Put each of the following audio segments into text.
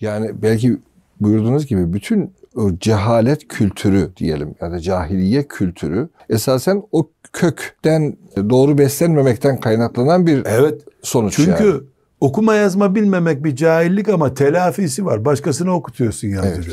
Yani belki buyurduğunuz gibi bütün o cehalet kültürü diyelim ya da cahiliye kültürü esasen o kökten doğru beslenmemekten kaynaklanan bir evet sonuç Çünkü yani. okuma yazma bilmemek bir cahillik ama telafisi var. Başkasını okutuyorsun, yazdırıyorsun.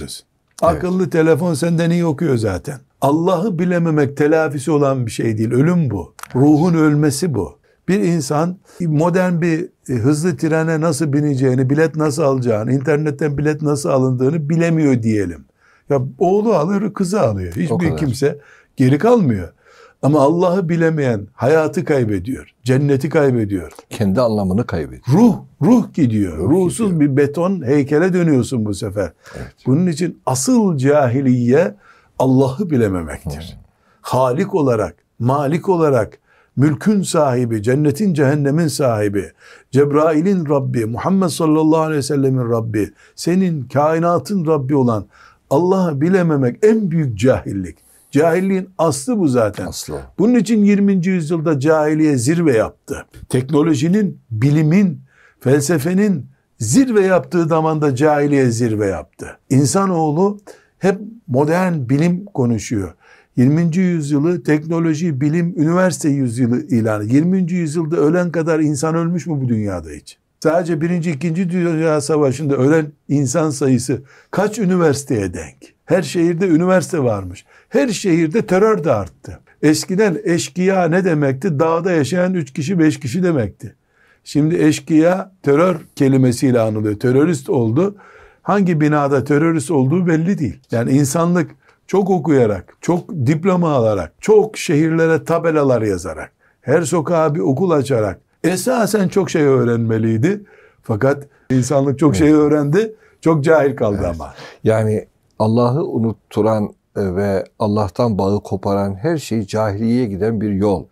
Evet. Akıllı evet. telefon senden iyi okuyor zaten. Allah'ı bilememek telafisi olan bir şey değil. Ölüm bu. Ruhun ölmesi bu. Bir insan modern bir e, hızlı trene nasıl bineceğini, bilet nasıl alacağını, internetten bilet nasıl alındığını bilemiyor diyelim. Ya oğlu alır, kızı alıyor. Hiçbir kimse geri kalmıyor. Ama Allah'ı bilemeyen hayatı kaybediyor. Cenneti kaybediyor. Kendi anlamını kaybediyor. Ruh, ruh gidiyor. Ruh Ruhsuz gidiyor. bir beton heykele dönüyorsun bu sefer. Evet. Bunun için asıl cahiliye Allah'ı bilememektir. Hmm. Halik olarak, malik olarak, mülkün sahibi, cennetin cehennemin sahibi, Cebrail'in Rabbi, Muhammed sallallahu aleyhi ve sellemin Rabbi, senin kainatın Rabbi olan Allah'ı bilememek en büyük cahillik. Cahilliğin aslı bu zaten. Aslı. Bunun için 20. yüzyılda cahiliye zirve yaptı. Teknolojinin, bilimin, felsefenin zirve yaptığı zamanda cahiliye zirve yaptı. İnsanoğlu hep modern bilim konuşuyor. 20. yüzyılı teknoloji, bilim, üniversite yüzyılı ilanı. 20. yüzyılda ölen kadar insan ölmüş mü bu dünyada hiç? Sadece 1. 2. Dünya Savaşı'nda ölen insan sayısı kaç üniversiteye denk? Her şehirde üniversite varmış. Her şehirde terör de arttı. Eskiden eşkıya ne demekti? Dağda yaşayan 3 kişi 5 kişi demekti. Şimdi eşkıya terör kelimesiyle anılıyor. Terörist oldu. Hangi binada terörist olduğu belli değil. Yani insanlık çok okuyarak, çok diploma alarak, çok şehirlere tabelalar yazarak, her sokağa bir okul açarak esasen çok şey öğrenmeliydi. Fakat insanlık çok şey öğrendi, çok cahil kaldı evet. ama. Yani Allah'ı unutturan e, ve Allah'tan bağı koparan her şey cahiliyeye giden bir yol.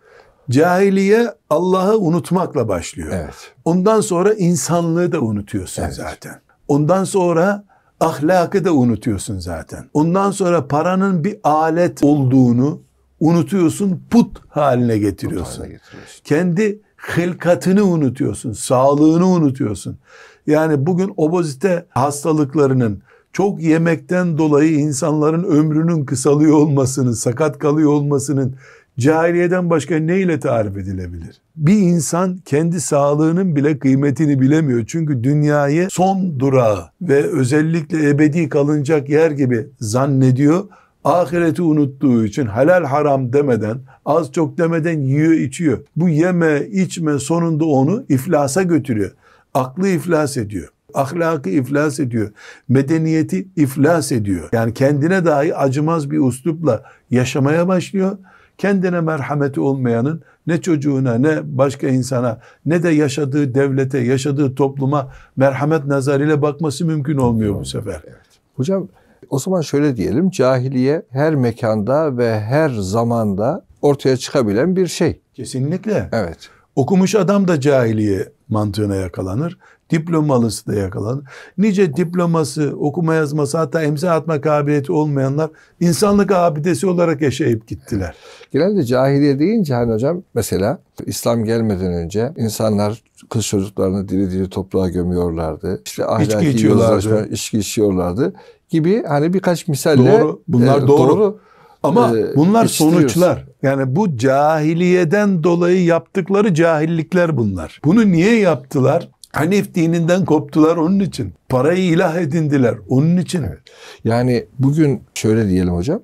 Cahiliye Allah'ı unutmakla başlıyor. Evet. Ondan sonra insanlığı da unutuyorsun evet. zaten. Ondan sonra ahlakı da unutuyorsun zaten. Ondan sonra paranın bir alet olduğunu unutuyorsun, put haline getiriyorsun. Put haline getiriyorsun. Kendi hılkatını unutuyorsun, sağlığını unutuyorsun. Yani bugün obozite hastalıklarının çok yemekten dolayı insanların ömrünün kısalıyor olmasının, sakat kalıyor olmasının cahiliyeden başka ne ile tarif edilebilir? Bir insan kendi sağlığının bile kıymetini bilemiyor. Çünkü dünyayı son durağı ve özellikle ebedi kalınacak yer gibi zannediyor. Ahireti unuttuğu için helal haram demeden, az çok demeden yiyor içiyor. Bu yeme içme sonunda onu iflasa götürüyor. Aklı iflas ediyor ahlakı iflas ediyor. Medeniyeti iflas ediyor. Yani kendine dahi acımaz bir uslupla yaşamaya başlıyor kendine merhameti olmayanın ne çocuğuna ne başka insana ne de yaşadığı devlete yaşadığı topluma merhamet nazarıyla bakması mümkün olmuyor bu sefer. Evet. Hocam o zaman şöyle diyelim cahiliye her mekanda ve her zamanda ortaya çıkabilen bir şey. Kesinlikle. Evet. Okumuş adam da cahiliye mantığına yakalanır diplomalısı da yakalandı. Nice diploması, okuma yazması hatta imza atma kabiliyeti olmayanlar insanlık abidesi olarak yaşayıp gittiler. Genelde cahiliye deyince hani hocam mesela İslam gelmeden önce insanlar kız çocuklarını diri diri toprağa gömüyorlardı. İşte ahlaki içki içiyorlardı. içki içiyorlardı gibi hani birkaç misalle doğru. Bunlar e, doğru. doğru. Ama e, bunlar sonuçlar. Yani bu cahiliyeden dolayı yaptıkları cahillikler bunlar. Bunu niye yaptılar? Hanif dininden koptular onun için. Parayı ilah edindiler onun için. Evet. Yani bugün şöyle diyelim hocam.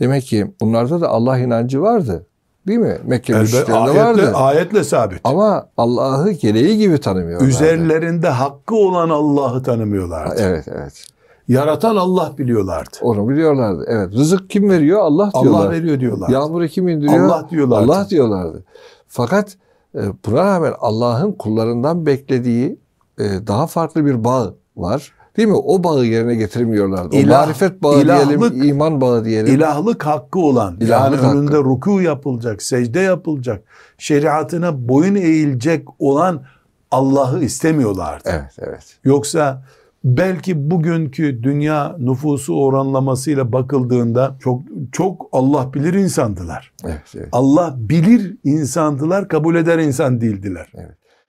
Demek ki bunlarda da Allah inancı vardı. Değil mi? Mekke müşriklerinde vardı. Ayetle sabit. Ama Allah'ı gereği gibi tanımıyorlar. Üzerlerinde hakkı olan Allah'ı tanımıyorlardı. Evet, evet. Yaratan Allah biliyorlardı. Onu biliyorlardı. Evet. Rızık kim veriyor? Allah diyorlar. Allah veriyor diyorlar. Yağmuru kim indiriyor? Allah diyorlardı. Allah diyorlardı. Fakat e, buna rağmen Allah'ın kullarından beklediği e, daha farklı bir bağ var. Değil mi? O bağı yerine getirmiyorlardı. O İlah, marifet bağı ilahlık, diyelim, iman bağı diyelim. İlahlık hakkı olan, ilahlık yani hakkı. önünde ruku yapılacak, secde yapılacak, şeriatına boyun eğilecek olan Allah'ı istemiyorlardı. Evet, evet. Yoksa belki bugünkü dünya nüfusu oranlamasıyla bakıldığında çok çok Allah bilir insandılar. Evet, evet. Allah bilir insandılar, kabul eder insan değildiler. Evet.